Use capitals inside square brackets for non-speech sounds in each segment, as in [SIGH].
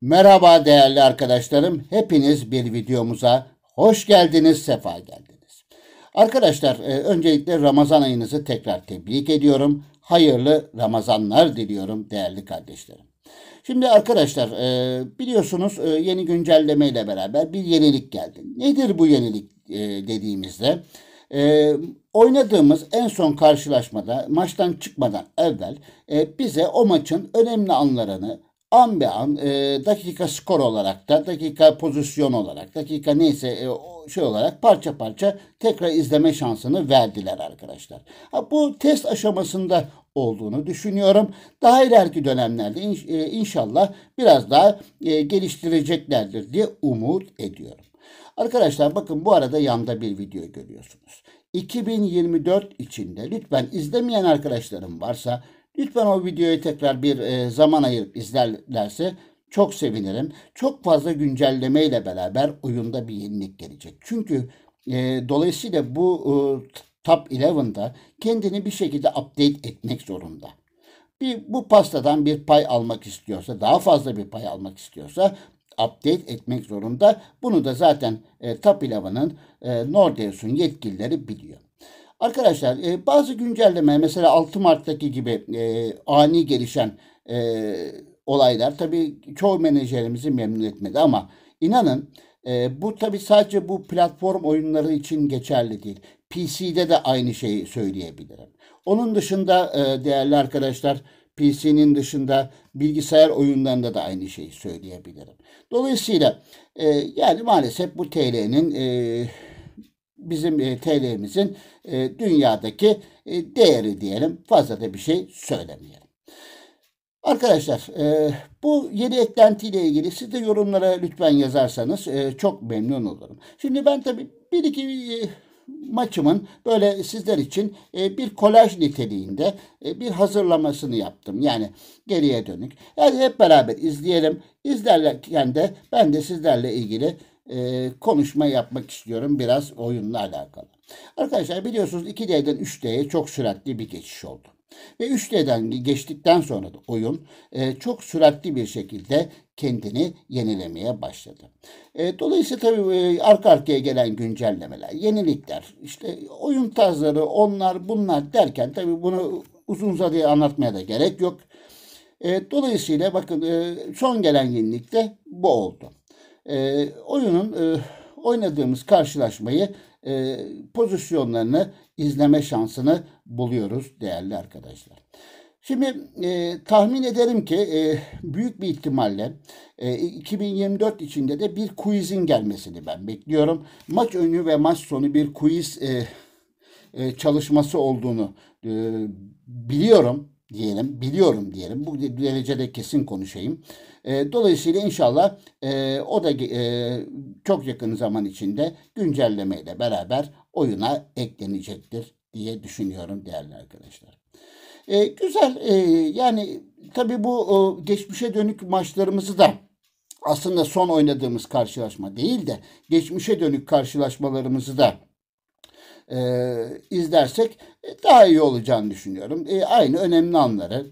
Merhaba değerli arkadaşlarım. Hepiniz bir videomuza hoş geldiniz, sefa geldiniz. Arkadaşlar e, öncelikle Ramazan ayınızı tekrar tebrik ediyorum. Hayırlı Ramazanlar diliyorum değerli kardeşlerim. Şimdi arkadaşlar e, biliyorsunuz e, yeni güncelleme ile beraber bir yenilik geldi. Nedir bu yenilik dediğimizde? E, oynadığımız en son karşılaşmada maçtan çıkmadan evvel e, bize o maçın önemli anlarını an be an e, dakika skor olarak da dakika pozisyon olarak dakika neyse e, şey olarak parça parça tekrar izleme şansını verdiler arkadaşlar. Ha, bu test aşamasında olduğunu düşünüyorum. Daha ileriki dönemlerde in, e, inşallah biraz daha e, geliştireceklerdir diye umut ediyorum. Arkadaşlar bakın bu arada yanda bir video görüyorsunuz. 2024 içinde lütfen izlemeyen arkadaşlarım varsa lütfen o videoyu tekrar bir e, zaman ayırıp izlerlerse çok sevinirim. Çok fazla güncelleme ile beraber oyunda bir yenilik gelecek. Çünkü e, dolayısıyla bu e, Top 11'da kendini bir şekilde update etmek zorunda. Bir, bu pastadan bir pay almak istiyorsa, daha fazla bir pay almak istiyorsa update etmek zorunda. Bunu da zaten e, Tapilava'nın e, Nordeus'un yetkilileri biliyor. Arkadaşlar e, bazı güncelleme mesela 6 Mart'taki gibi e, ani gelişen e, olaylar tabii çoğu menajerimizi memnun etmedi ama inanın e, bu tabii sadece bu platform oyunları için geçerli değil. PC'de de aynı şeyi söyleyebilirim. Onun dışında e, değerli arkadaşlar PC'nin dışında bilgisayar oyunlarında da aynı şeyi söyleyebilirim. Dolayısıyla e, yani maalesef bu TL'nin e, bizim e, TL'mizin e, dünyadaki e, değeri diyelim. Fazla da bir şey söylemeyelim. Arkadaşlar e, bu yeni eklentiyle ilgili siz de yorumlara lütfen yazarsanız e, çok memnun olurum. Şimdi ben tabii bir iki e, maçımın böyle sizler için e, bir kolaj niteliğinde e, bir hazırlamasını yaptım. Yani geriye dönük. Yani hep beraber izleyelim. İzlerken de ben de sizlerle ilgili e, konuşma yapmak istiyorum biraz oyunla alakalı. Arkadaşlar biliyorsunuz 2D'den 3D'ye çok süratli bir geçiş oldu. Ve 3D'den geçtikten sonra da oyun e, çok süratli bir şekilde kendini yenilemeye başladı. E, dolayısıyla tabii e, arka arkaya gelen güncellemeler, yenilikler, işte oyun tarzları, onlar bunlar derken tabii bunu uzun uzadıya anlatmaya da gerek yok. E, dolayısıyla bakın e, son gelen yenilik de bu oldu. E, oyunun e, oynadığımız karşılaşmayı e, pozisyonlarını izleme şansını buluyoruz değerli arkadaşlar. Şimdi e, tahmin ederim ki e, büyük bir ihtimalle e, 2024 içinde de bir quizin gelmesini ben bekliyorum. Maç önü ve maç sonu bir quiz e, e, çalışması olduğunu e, biliyorum diyelim, biliyorum diyelim. Bu derecede kesin konuşayım. E, dolayısıyla inşallah e, o da e, çok yakın zaman içinde güncellemeyle beraber oyuna eklenecektir diye düşünüyorum değerli arkadaşlar. E, güzel e, yani tabi bu e, geçmişe dönük maçlarımızı da aslında son oynadığımız karşılaşma değil de geçmişe dönük karşılaşmalarımızı da e, izlersek e, daha iyi olacağını düşünüyorum. E, aynı önemli anları,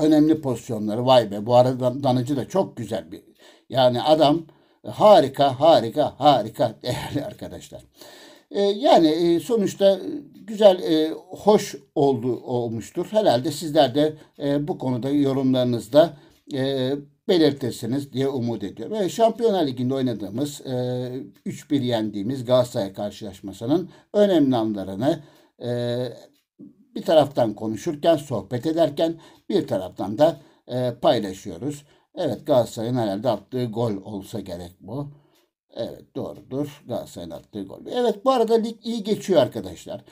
önemli pozisyonları vay be bu arada danıcı da çok güzel bir yani adam harika harika harika [LAUGHS] değerli arkadaşlar. E, yani e, sonuçta güzel e, hoş oldu olmuştur. Herhalde sizler de e, bu konuda yorumlarınızda e, belirtirsiniz diye umut ediyorum. Evet, Şampiyonlar Ligi'nde oynadığımız e, 3-1 yendiğimiz Galatasaray karşılaşmasının önemli anlarını e, bir taraftan konuşurken, sohbet ederken bir taraftan da e, paylaşıyoruz. Evet Galatasaray'ın herhalde attığı gol olsa gerek bu. Evet doğrudur. Galatasaray'ın attığı gol. Evet bu arada lig iyi geçiyor arkadaşlar.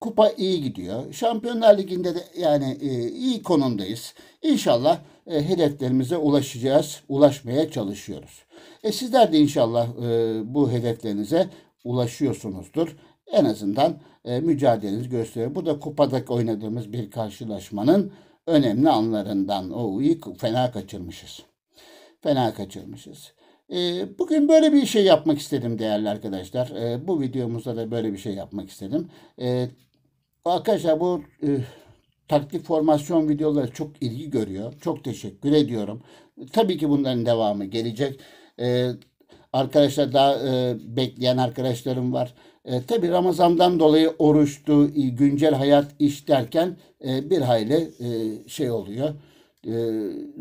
Kupa iyi gidiyor. Şampiyonlar Ligi'nde de yani e, iyi konumdayız. İnşallah e, hedeflerimize ulaşacağız, ulaşmaya çalışıyoruz. E, sizler de inşallah e, bu hedeflerinize ulaşıyorsunuzdur. En azından e, mücadelenizi gösteriyor. Bu da kupadaki oynadığımız bir karşılaşmanın önemli anlarından. O iyi fena kaçırmışız. Fena kaçırmışız. Ee, bugün böyle bir şey yapmak istedim değerli arkadaşlar. Ee, bu videomuzda da böyle bir şey yapmak istedim. Ee, arkadaşlar bu e, taktik formasyon videoları çok ilgi görüyor. Çok teşekkür ediyorum. Tabii ki bunların devamı gelecek. Arkadaşlar daha e, bekleyen arkadaşlarım var. Tabii Ramazan'dan dolayı oruçtu, e, güncel hayat iş derken bir hayli şey oluyor.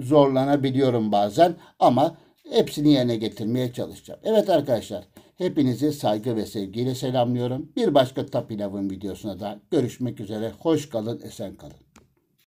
zorlanabiliyorum bazen ama Hepsini yerine getirmeye çalışacağım. Evet arkadaşlar hepinizi saygı ve sevgiyle selamlıyorum. Bir başka Tapilav'ın videosuna da görüşmek üzere. Hoş kalın, esen kalın.